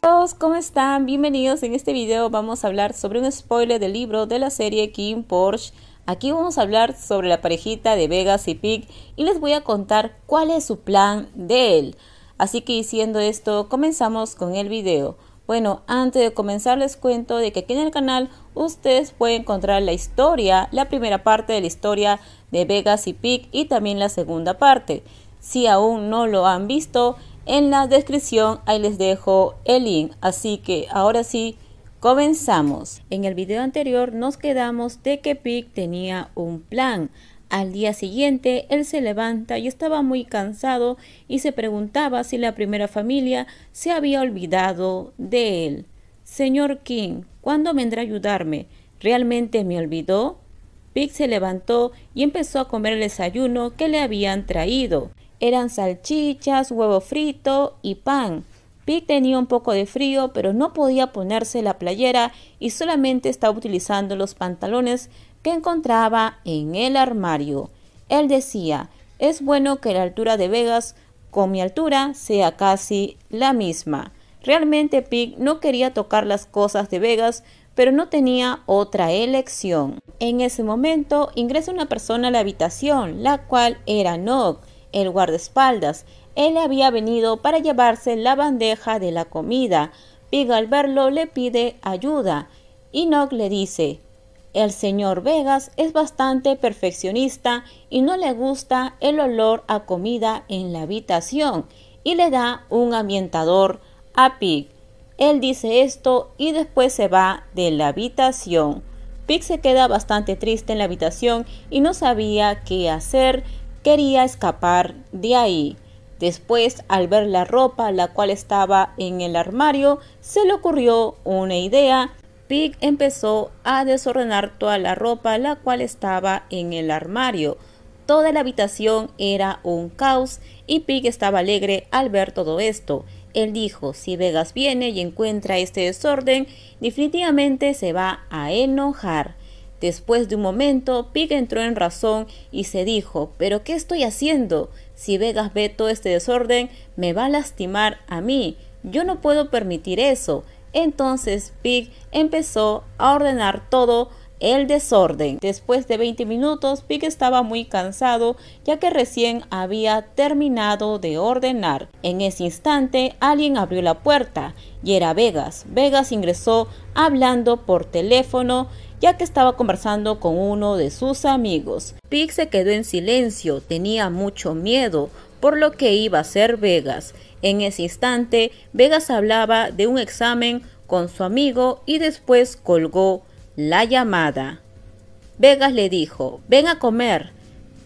Todos, ¿cómo están? Bienvenidos. En este video vamos a hablar sobre un spoiler del libro de la serie King Porsche. Aquí vamos a hablar sobre la parejita de Vegas y Pig y les voy a contar cuál es su plan de él. Así que diciendo esto, comenzamos con el video. Bueno, antes de comenzar les cuento de que aquí en el canal ustedes pueden encontrar la historia, la primera parte de la historia de Vegas y Pig y también la segunda parte. Si aún no lo han visto, en la descripción ahí les dejo el link, así que ahora sí, comenzamos. En el video anterior nos quedamos de que Pig tenía un plan. Al día siguiente, él se levanta y estaba muy cansado y se preguntaba si la primera familia se había olvidado de él. Señor King, ¿cuándo vendrá a ayudarme? ¿Realmente me olvidó? Pig se levantó y empezó a comer el desayuno que le habían traído eran salchichas, huevo frito y pan. Pig tenía un poco de frío, pero no podía ponerse la playera y solamente estaba utilizando los pantalones que encontraba en el armario. Él decía, es bueno que la altura de Vegas con mi altura sea casi la misma. Realmente Pig no quería tocar las cosas de Vegas, pero no tenía otra elección. En ese momento ingresa una persona a la habitación, la cual era Nog el guardaespaldas. Él había venido para llevarse la bandeja de la comida. Pig al verlo le pide ayuda. Y Nock le dice, el señor Vegas es bastante perfeccionista y no le gusta el olor a comida en la habitación y le da un ambientador a Pig. Él dice esto y después se va de la habitación. Pig se queda bastante triste en la habitación y no sabía qué hacer quería escapar de ahí. Después, al ver la ropa la cual estaba en el armario, se le ocurrió una idea. Pig empezó a desordenar toda la ropa la cual estaba en el armario. Toda la habitación era un caos y Pig estaba alegre al ver todo esto. Él dijo, si Vegas viene y encuentra este desorden, definitivamente se va a enojar. Después de un momento, Pig entró en razón y se dijo, ¿pero qué estoy haciendo? Si Vegas ve todo este desorden, me va a lastimar a mí. Yo no puedo permitir eso. Entonces Pig empezó a ordenar todo el desorden. Después de 20 minutos, Pig estaba muy cansado ya que recién había terminado de ordenar. En ese instante, alguien abrió la puerta y era Vegas. Vegas ingresó hablando por teléfono ya que estaba conversando con uno de sus amigos. Pig se quedó en silencio, tenía mucho miedo por lo que iba a ser Vegas. En ese instante, Vegas hablaba de un examen con su amigo y después colgó la llamada. Vegas le dijo, ven a comer.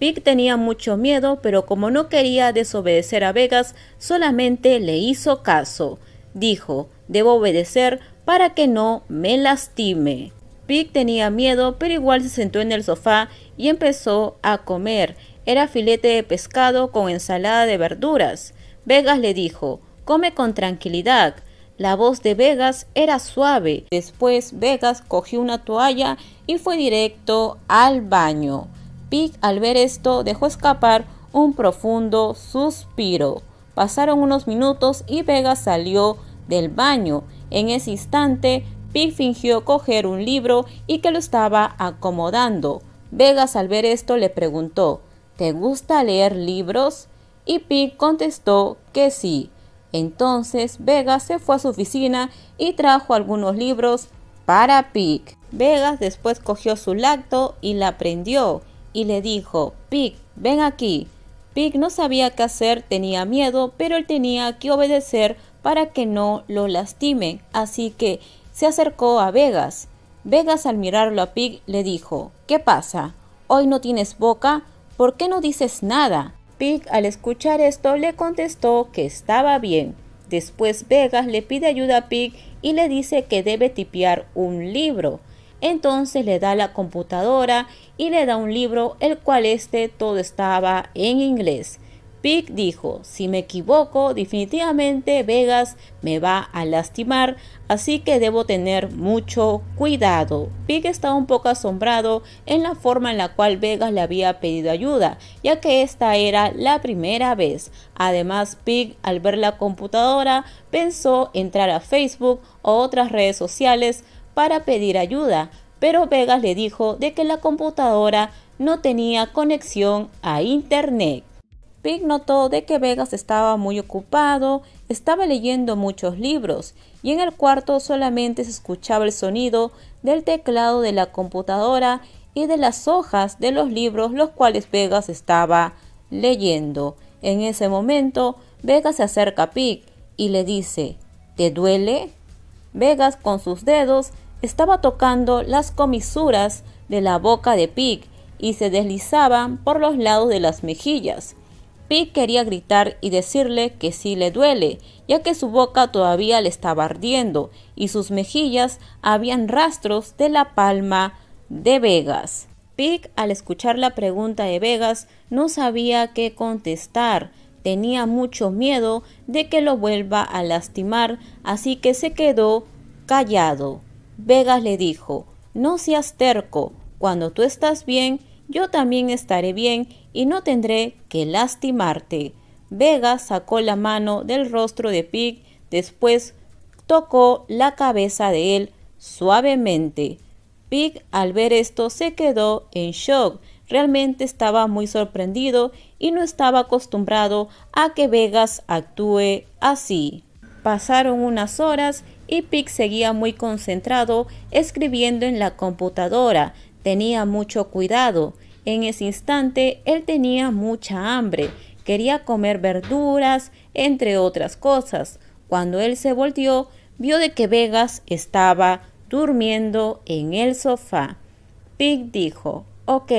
Pig tenía mucho miedo, pero como no quería desobedecer a Vegas, solamente le hizo caso. Dijo, debo obedecer para que no me lastime. Pig tenía miedo, pero igual se sentó en el sofá y empezó a comer. Era filete de pescado con ensalada de verduras. Vegas le dijo, come con tranquilidad. La voz de Vegas era suave. Después Vegas cogió una toalla y fue directo al baño. Pig al ver esto dejó escapar un profundo suspiro. Pasaron unos minutos y Vegas salió del baño. En ese instante Pig fingió coger un libro y que lo estaba acomodando. Vegas al ver esto le preguntó, ¿te gusta leer libros? Y Pig contestó que sí. Entonces Vegas se fue a su oficina y trajo algunos libros para Pig. Vegas después cogió su lacto y la prendió y le dijo, Pig, ven aquí. Pig no sabía qué hacer, tenía miedo, pero él tenía que obedecer para que no lo lastimen. Así que se acercó a Vegas. Vegas al mirarlo a Pig le dijo, ¿Qué pasa? ¿Hoy no tienes boca? ¿Por qué no dices nada? Pig al escuchar esto le contestó que estaba bien. Después Vegas le pide ayuda a Pig y le dice que debe tipear un libro. Entonces le da la computadora y le da un libro, el cual este todo estaba en inglés. Pig dijo, si me equivoco, definitivamente Vegas me va a lastimar, así que debo tener mucho cuidado. Pig estaba un poco asombrado en la forma en la cual Vegas le había pedido ayuda, ya que esta era la primera vez. Además, Pig al ver la computadora pensó entrar a Facebook o otras redes sociales para pedir ayuda, pero Vegas le dijo de que la computadora no tenía conexión a Internet. Pig notó de que Vegas estaba muy ocupado, estaba leyendo muchos libros y en el cuarto solamente se escuchaba el sonido del teclado de la computadora y de las hojas de los libros los cuales Vegas estaba leyendo. En ese momento, Vegas se acerca a Pig y le dice, ¿te duele? Vegas con sus dedos estaba tocando las comisuras de la boca de Pig y se deslizaban por los lados de las mejillas. Pig quería gritar y decirle que sí le duele, ya que su boca todavía le estaba ardiendo y sus mejillas habían rastros de la palma de Vegas. Pig, al escuchar la pregunta de Vegas, no sabía qué contestar. Tenía mucho miedo de que lo vuelva a lastimar, así que se quedó callado. Vegas le dijo, No seas terco, cuando tú estás bien, yo también estaré bien y no tendré que lastimarte. Vegas sacó la mano del rostro de Pig, después tocó la cabeza de él suavemente. Pig al ver esto se quedó en shock. Realmente estaba muy sorprendido y no estaba acostumbrado a que Vegas actúe así. Pasaron unas horas y Pig seguía muy concentrado escribiendo en la computadora. Tenía mucho cuidado. En ese instante él tenía mucha hambre, quería comer verduras, entre otras cosas. Cuando él se volvió, vio de que Vegas estaba durmiendo en el sofá. Pig dijo, ok,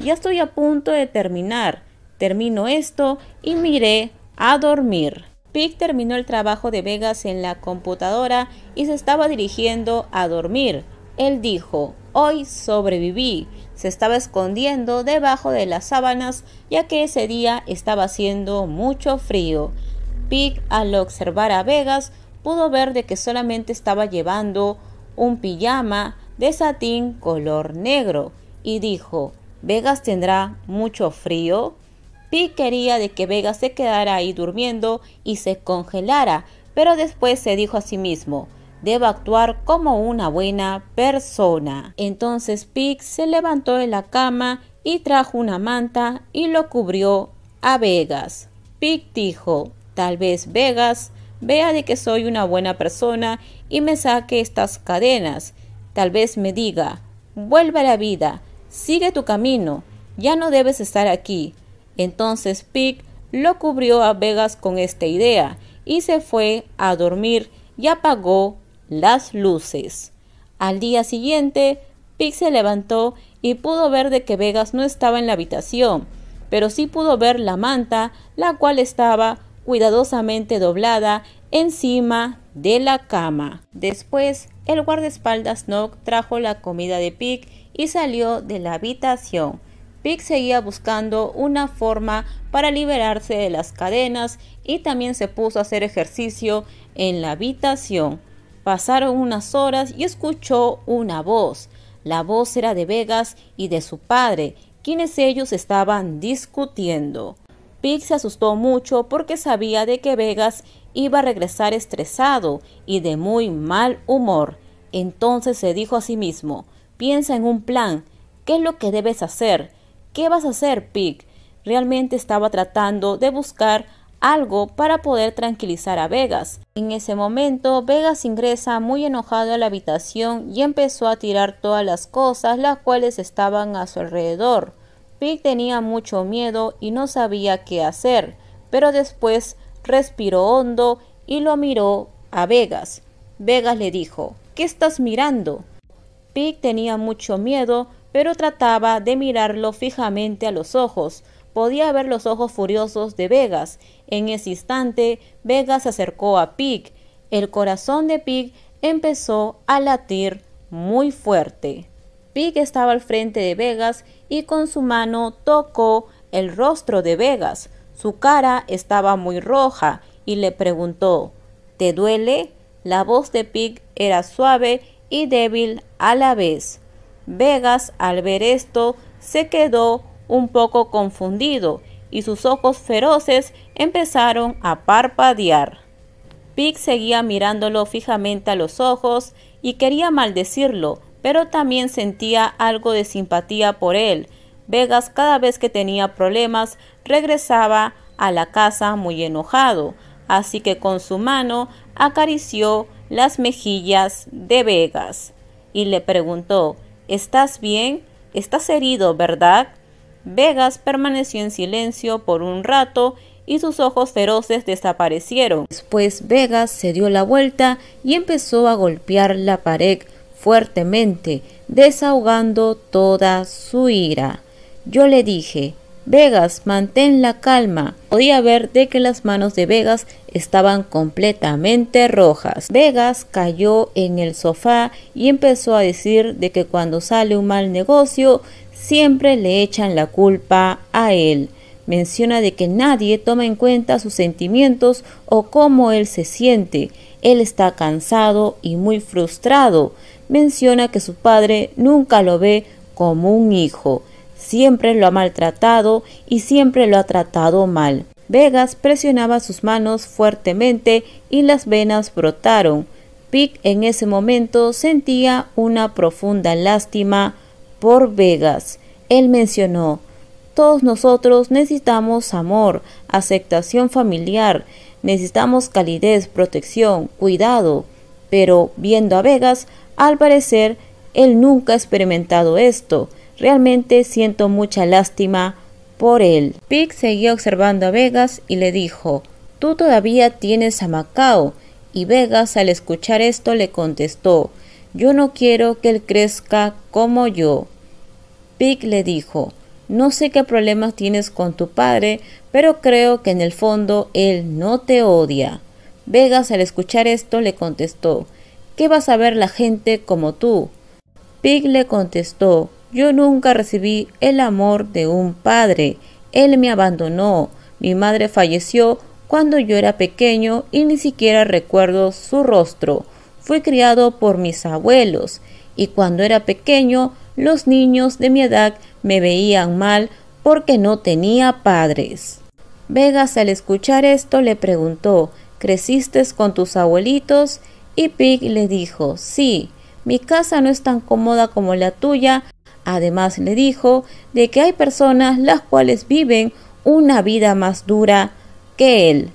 ya estoy a punto de terminar. Termino esto y miré a dormir. Pig terminó el trabajo de Vegas en la computadora y se estaba dirigiendo a dormir. Él dijo, hoy sobreviví se estaba escondiendo debajo de las sábanas ya que ese día estaba haciendo mucho frío. Pig, al observar a Vegas, pudo ver de que solamente estaba llevando un pijama de satín color negro y dijo, Vegas tendrá mucho frío. Pig quería de que Vegas se quedara ahí durmiendo y se congelara, pero después se dijo a sí mismo, Debo actuar como una buena persona. Entonces Pig se levantó de la cama y trajo una manta y lo cubrió a Vegas. Pig dijo, tal vez Vegas vea de que soy una buena persona y me saque estas cadenas. Tal vez me diga, vuelve a la vida, sigue tu camino, ya no debes estar aquí. Entonces Pig lo cubrió a Vegas con esta idea y se fue a dormir y apagó las luces. Al día siguiente, Pig se levantó y pudo ver de que Vegas no estaba en la habitación, pero sí pudo ver la manta, la cual estaba cuidadosamente doblada encima de la cama. Después, el guardaespaldas Nog trajo la comida de Pig y salió de la habitación. Pig seguía buscando una forma para liberarse de las cadenas y también se puso a hacer ejercicio en la habitación. Pasaron unas horas y escuchó una voz. La voz era de Vegas y de su padre, quienes ellos estaban discutiendo. Pig se asustó mucho porque sabía de que Vegas iba a regresar estresado y de muy mal humor. Entonces se dijo a sí mismo, piensa en un plan, ¿qué es lo que debes hacer? ¿Qué vas a hacer, Pig? Realmente estaba tratando de buscar algo para poder tranquilizar a Vegas. En ese momento, Vegas ingresa muy enojado a la habitación y empezó a tirar todas las cosas las cuales estaban a su alrededor. Pig tenía mucho miedo y no sabía qué hacer, pero después respiró hondo y lo miró a Vegas. Vegas le dijo, ¿qué estás mirando? Pig tenía mucho miedo, pero trataba de mirarlo fijamente a los ojos, podía ver los ojos furiosos de Vegas. En ese instante, Vegas se acercó a Pig. El corazón de Pig empezó a latir muy fuerte. Pig estaba al frente de Vegas y con su mano tocó el rostro de Vegas. Su cara estaba muy roja y le preguntó, ¿Te duele? La voz de Pig era suave y débil a la vez. Vegas, al ver esto, se quedó un poco confundido y sus ojos feroces empezaron a parpadear. Pig seguía mirándolo fijamente a los ojos y quería maldecirlo, pero también sentía algo de simpatía por él. Vegas cada vez que tenía problemas regresaba a la casa muy enojado, así que con su mano acarició las mejillas de Vegas y le preguntó ¿Estás bien? ¿Estás herido, verdad? Vegas permaneció en silencio por un rato y sus ojos feroces desaparecieron. Después Vegas se dio la vuelta y empezó a golpear la pared fuertemente, desahogando toda su ira. Yo le dije, Vegas, mantén la calma. Podía ver de que las manos de Vegas estaban completamente rojas. Vegas cayó en el sofá y empezó a decir de que cuando sale un mal negocio siempre le echan la culpa a él. Menciona de que nadie toma en cuenta sus sentimientos o cómo él se siente. Él está cansado y muy frustrado. Menciona que su padre nunca lo ve como un hijo. Siempre lo ha maltratado y siempre lo ha tratado mal. Vegas presionaba sus manos fuertemente y las venas brotaron. Pick en ese momento sentía una profunda lástima por Vegas. Él mencionó, todos nosotros necesitamos amor, aceptación familiar, necesitamos calidez, protección, cuidado. Pero viendo a Vegas, al parecer, él nunca ha experimentado esto. Realmente siento mucha lástima por él. Pig seguía observando a Vegas y le dijo, tú todavía tienes a Macao. Y Vegas al escuchar esto le contestó, yo no quiero que él crezca como yo. Pig le dijo, no sé qué problemas tienes con tu padre, pero creo que en el fondo él no te odia. Vegas al escuchar esto le contestó, ¿qué vas a ver la gente como tú? Pig le contestó, yo nunca recibí el amor de un padre, él me abandonó, mi madre falleció cuando yo era pequeño y ni siquiera recuerdo su rostro. Fui criado por mis abuelos y cuando era pequeño los niños de mi edad me veían mal porque no tenía padres. Vegas al escuchar esto le preguntó, ¿creciste con tus abuelitos? Y Pig le dijo, sí, mi casa no es tan cómoda como la tuya. Además le dijo de que hay personas las cuales viven una vida más dura que él.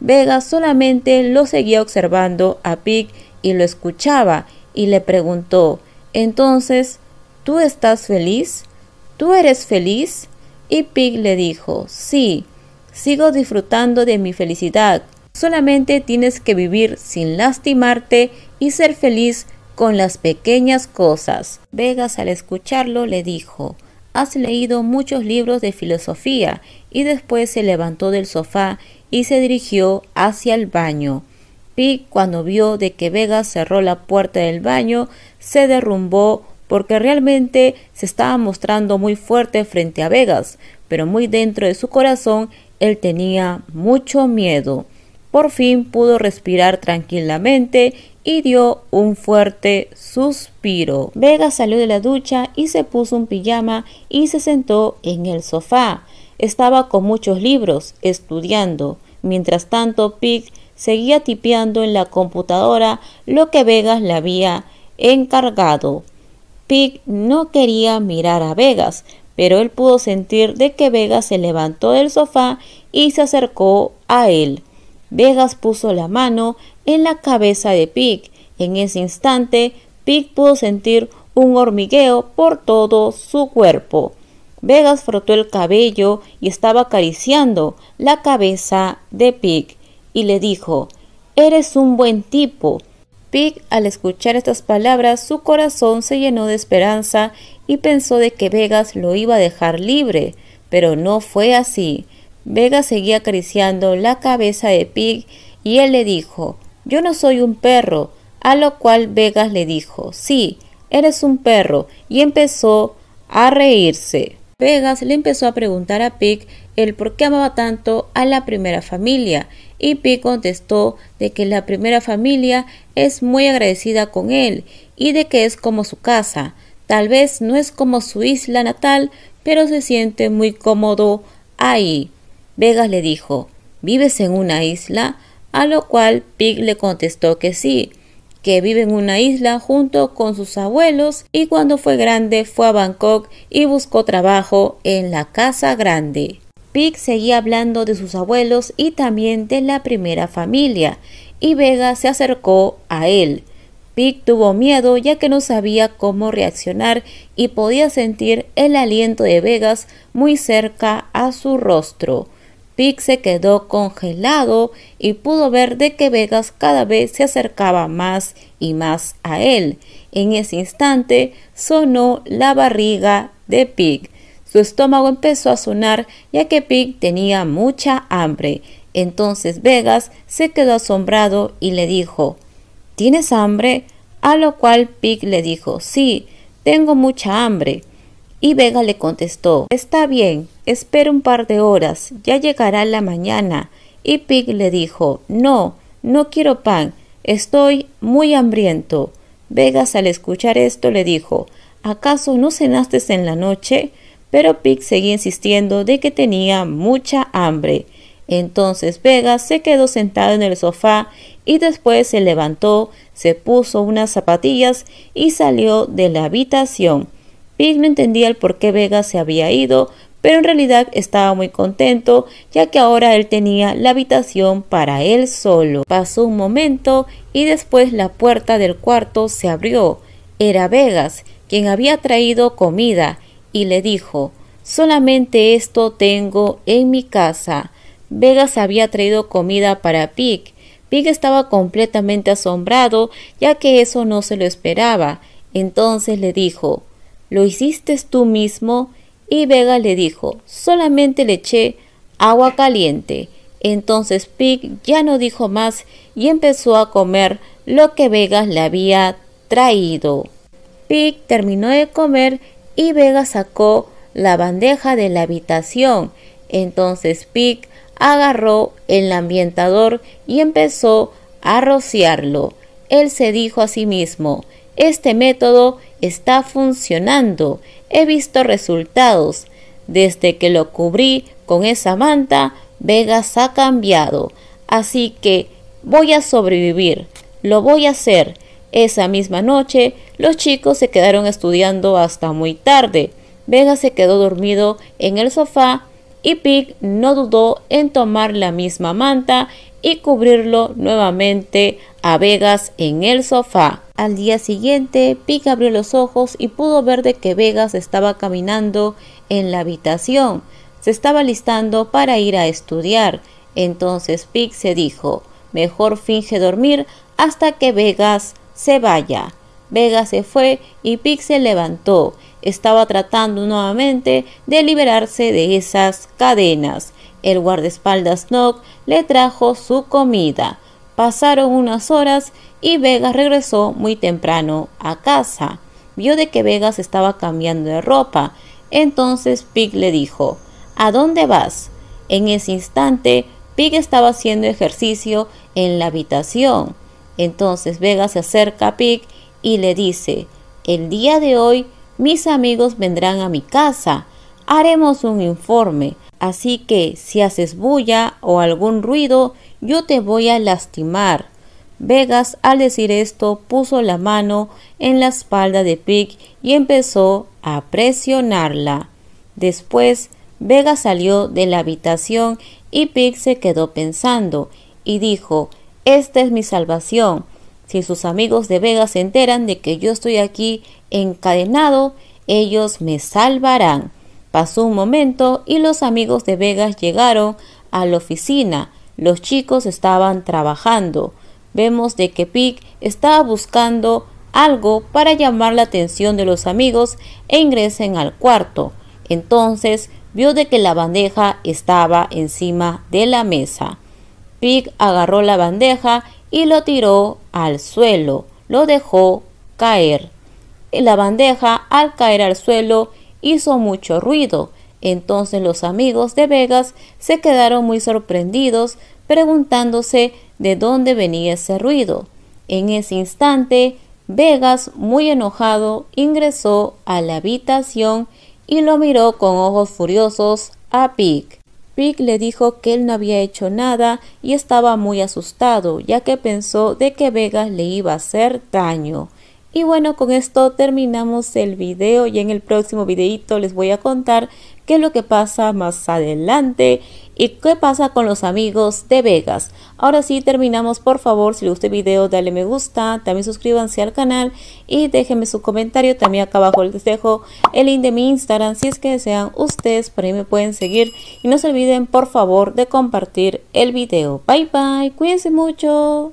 Vegas solamente lo seguía observando a Pig y lo escuchaba y le preguntó, entonces, ¿Tú estás feliz? ¿Tú eres feliz? Y Pig le dijo, sí, sigo disfrutando de mi felicidad. Solamente tienes que vivir sin lastimarte y ser feliz con las pequeñas cosas. Vegas al escucharlo le dijo, has leído muchos libros de filosofía y después se levantó del sofá y se dirigió hacia el baño. Pig cuando vio de que Vegas cerró la puerta del baño, se derrumbó porque realmente se estaba mostrando muy fuerte frente a Vegas, pero muy dentro de su corazón él tenía mucho miedo. Por fin pudo respirar tranquilamente y dio un fuerte suspiro. Vegas salió de la ducha y se puso un pijama y se sentó en el sofá. Estaba con muchos libros, estudiando. Mientras tanto, Pig seguía tipeando en la computadora lo que Vegas le había encargado. Pig no quería mirar a Vegas, pero él pudo sentir de que Vegas se levantó del sofá y se acercó a él. Vegas puso la mano en la cabeza de Pig. En ese instante, Pig pudo sentir un hormigueo por todo su cuerpo. Vegas frotó el cabello y estaba acariciando la cabeza de Pig y le dijo, Eres un buen tipo, Pig, al escuchar estas palabras, su corazón se llenó de esperanza y pensó de que Vegas lo iba a dejar libre, pero no fue así. Vegas seguía acariciando la cabeza de Pig y él le dijo, yo no soy un perro, a lo cual Vegas le dijo, sí, eres un perro, y empezó a reírse. Vegas le empezó a preguntar a Pig el por qué amaba tanto a la primera familia y Pig contestó de que la primera familia es muy agradecida con él y de que es como su casa. Tal vez no es como su isla natal, pero se siente muy cómodo ahí. Vegas le dijo, ¿vives en una isla? A lo cual Pig le contestó que sí, que vive en una isla junto con sus abuelos y cuando fue grande fue a Bangkok y buscó trabajo en la casa grande. Pig seguía hablando de sus abuelos y también de la primera familia, y Vega se acercó a él. Pig tuvo miedo ya que no sabía cómo reaccionar y podía sentir el aliento de Vegas muy cerca a su rostro. Pig se quedó congelado y pudo ver de que Vegas cada vez se acercaba más y más a él. En ese instante sonó la barriga de Pig su estómago empezó a sonar ya que Pig tenía mucha hambre. Entonces Vegas se quedó asombrado y le dijo, ¿Tienes hambre? A lo cual Pig le dijo, sí, tengo mucha hambre. Y Vega le contestó, está bien, espera un par de horas, ya llegará la mañana. Y Pig le dijo, no, no quiero pan, estoy muy hambriento. Vegas al escuchar esto le dijo, ¿acaso no cenaste en la noche? pero Pig seguía insistiendo de que tenía mucha hambre. Entonces Vega se quedó sentado en el sofá y después se levantó, se puso unas zapatillas y salió de la habitación. Pig no entendía el por qué Vega se había ido, pero en realidad estaba muy contento ya que ahora él tenía la habitación para él solo. Pasó un momento y después la puerta del cuarto se abrió. Era Vegas, quien había traído comida y le dijo Solamente esto tengo en mi casa. Vegas había traído comida para Pig. Pig estaba completamente asombrado, ya que eso no se lo esperaba. Entonces le dijo ¿Lo hiciste tú mismo? Y Vega le dijo Solamente le eché agua caliente. Entonces Pig ya no dijo más y empezó a comer lo que Vegas le había traído. Pig terminó de comer y Vega sacó la bandeja de la habitación. Entonces Pig agarró el ambientador y empezó a rociarlo. Él se dijo a sí mismo, este método está funcionando, he visto resultados. Desde que lo cubrí con esa manta, Vegas ha cambiado. Así que voy a sobrevivir, lo voy a hacer esa misma noche, los chicos se quedaron estudiando hasta muy tarde. Vega se quedó dormido en el sofá y Pig no dudó en tomar la misma manta y cubrirlo nuevamente a Vegas en el sofá. Al día siguiente, Pig abrió los ojos y pudo ver de que Vegas estaba caminando en la habitación. Se estaba listando para ir a estudiar. Entonces Pig se dijo, mejor finge dormir hasta que Vegas se vaya. Vega se fue y Pig se levantó. Estaba tratando nuevamente de liberarse de esas cadenas. El guardaespaldas Nock le trajo su comida. Pasaron unas horas y Vega regresó muy temprano a casa. Vio de que se estaba cambiando de ropa. Entonces Pig le dijo, ¿A dónde vas? En ese instante, Pig estaba haciendo ejercicio en la habitación. Entonces Vega se acerca a Pig y le dice, el día de hoy mis amigos vendrán a mi casa, haremos un informe, así que si haces bulla o algún ruido, yo te voy a lastimar. Vegas al decir esto puso la mano en la espalda de Pig y empezó a presionarla. Después, Vegas salió de la habitación y Pig se quedó pensando y dijo esta es mi salvación. Si sus amigos de Vegas se enteran de que yo estoy aquí encadenado, ellos me salvarán. Pasó un momento y los amigos de Vegas llegaron a la oficina. Los chicos estaban trabajando. Vemos de que Pig estaba buscando algo para llamar la atención de los amigos e ingresen al cuarto. Entonces vio de que la bandeja estaba encima de la mesa. Pig agarró la bandeja y lo tiró al suelo, lo dejó caer. La bandeja al caer al suelo hizo mucho ruido. Entonces los amigos de Vegas se quedaron muy sorprendidos preguntándose de dónde venía ese ruido. En ese instante, Vegas, muy enojado, ingresó a la habitación y lo miró con ojos furiosos a Pig. Pig le dijo que él no había hecho nada y estaba muy asustado, ya que pensó de que Vegas le iba a hacer daño. Y bueno, con esto terminamos el video y en el próximo videito les voy a contar qué es lo que pasa más adelante y qué pasa con los amigos de Vegas. Ahora sí terminamos, por favor, si les gustó el video dale me gusta, también suscríbanse al canal y déjenme su comentario, también acá abajo les dejo el link de mi Instagram si es que desean ustedes, por ahí me pueden seguir y no se olviden por favor de compartir el video. Bye bye, cuídense mucho.